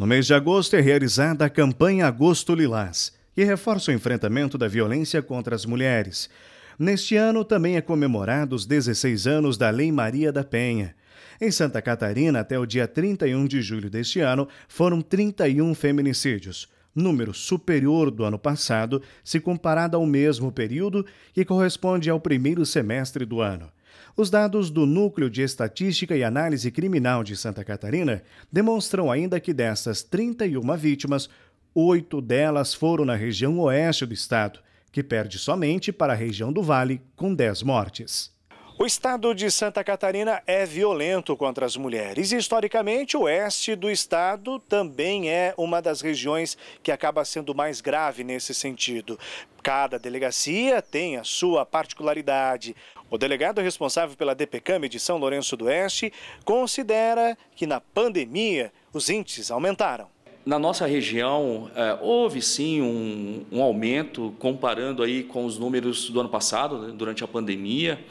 No mês de agosto é realizada a campanha Agosto Lilás, que reforça o enfrentamento da violência contra as mulheres. Neste ano também é comemorado os 16 anos da Lei Maria da Penha. Em Santa Catarina, até o dia 31 de julho deste ano, foram 31 feminicídios, número superior do ano passado se comparado ao mesmo período, que corresponde ao primeiro semestre do ano. Os dados do Núcleo de Estatística e Análise Criminal de Santa Catarina demonstram ainda que dessas 31 vítimas, oito delas foram na região oeste do estado, que perde somente para a região do Vale, com 10 mortes. O estado de Santa Catarina é violento contra as mulheres. Historicamente, o oeste do estado também é uma das regiões que acaba sendo mais grave nesse sentido. Cada delegacia tem a sua particularidade. O delegado responsável pela DPCAM de São Lourenço do Oeste considera que na pandemia os índices aumentaram. Na nossa região, é, houve sim um, um aumento, comparando aí com os números do ano passado, né, durante a pandemia.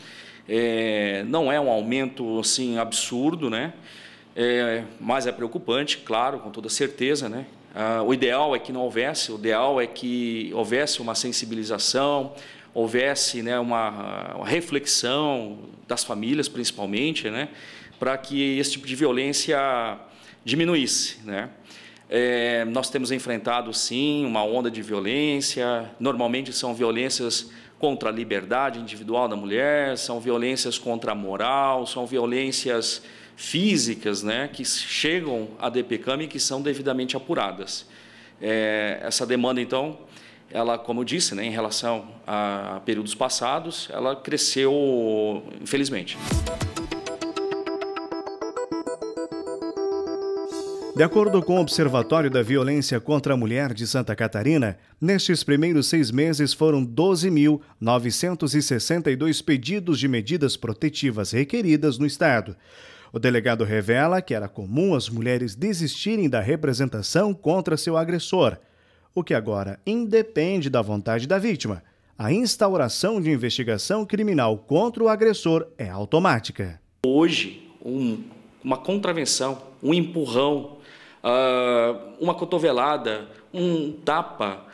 É, não é um aumento assim absurdo, né? É, mas é preocupante, claro, com toda certeza, né? Ah, o ideal é que não houvesse, o ideal é que houvesse uma sensibilização, houvesse né, uma, uma reflexão das famílias, principalmente, né, para que esse tipo de violência diminuísse, né? É, nós temos enfrentado, sim, uma onda de violência. Normalmente são violências contra a liberdade individual da mulher, são violências contra a moral, são violências físicas né, que chegam à DPCAM e que são devidamente apuradas. É, essa demanda, então, ela, como eu disse, né, em relação a períodos passados, ela cresceu, infelizmente. De acordo com o Observatório da Violência contra a Mulher de Santa Catarina, nestes primeiros seis meses foram 12.962 pedidos de medidas protetivas requeridas no Estado. O delegado revela que era comum as mulheres desistirem da representação contra seu agressor, o que agora independe da vontade da vítima. A instauração de investigação criminal contra o agressor é automática. Hoje, um, uma contravenção um empurrão, uh, uma cotovelada, um tapa,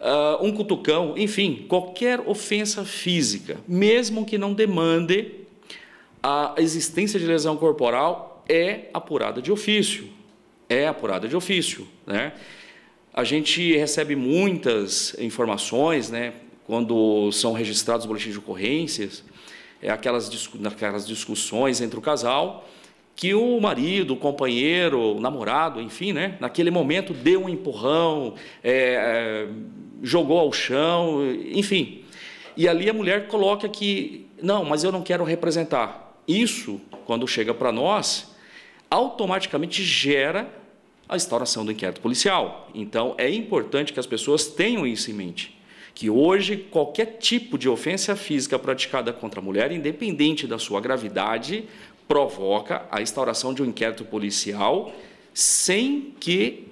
uh, um cutucão, enfim, qualquer ofensa física, mesmo que não demande a existência de lesão corporal, é apurada de ofício. É apurada de ofício, né? A gente recebe muitas informações, né? Quando são registrados boletins de ocorrências, é aquelas, aquelas discussões entre o casal que o marido, o companheiro, o namorado, enfim, né, naquele momento deu um empurrão, é, é, jogou ao chão, enfim. E ali a mulher coloca que, não, mas eu não quero representar. Isso, quando chega para nós, automaticamente gera a instauração do inquérito policial. Então, é importante que as pessoas tenham isso em mente. Que hoje, qualquer tipo de ofensa física praticada contra a mulher, independente da sua gravidade, provoca a instauração de um inquérito policial sem que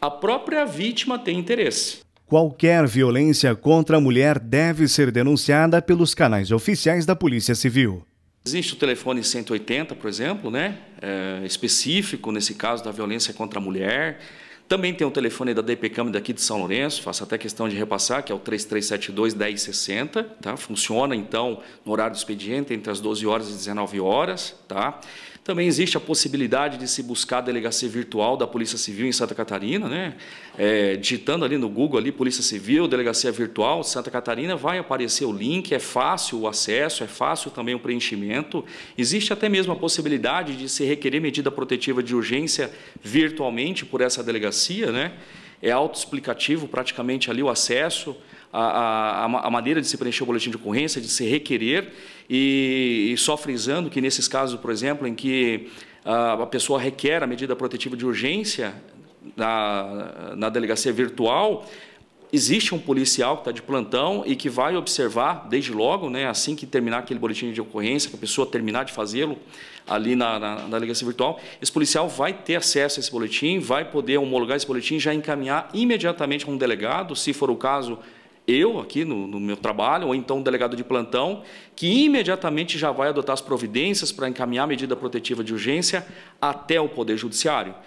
a própria vítima tenha interesse. Qualquer violência contra a mulher deve ser denunciada pelos canais oficiais da Polícia Civil. Existe o telefone 180, por exemplo, né? É, específico nesse caso da violência contra a mulher. Também tem o telefone da DP Câmara daqui de São Lourenço, faço até questão de repassar, que é o 3372-1060, tá? Funciona, então, no horário do expediente, entre as 12 horas e 19 horas, tá? Também existe a possibilidade de se buscar a delegacia virtual da Polícia Civil em Santa Catarina, né? É, digitando ali no Google ali Polícia Civil, delegacia virtual de Santa Catarina, vai aparecer o link, é fácil o acesso, é fácil também o preenchimento. Existe até mesmo a possibilidade de se requerer medida protetiva de urgência virtualmente por essa delegacia, né? É autoexplicativo praticamente ali o acesso a, a, maneira de se preencher o boletim de ocorrência, de se requerer, e, e só frisando que nesses casos, por exemplo, em que a, ah, a pessoa requer a medida protetiva de urgência na, na delegacia virtual, existe um policial que está de plantão e que vai observar, desde logo, né, assim que terminar aquele boletim de ocorrência, que a pessoa terminar de fazê-lo ali na, na, na, delegacia virtual, esse policial vai ter acesso a esse boletim, vai poder homologar esse boletim, já encaminhar imediatamente a um delegado, se for o caso, eu aqui no, no, meu trabalho, ou então o delegado de plantão, que imediatamente já vai adotar as providências para encaminhar a medida protetiva de urgência até o Poder Judiciário.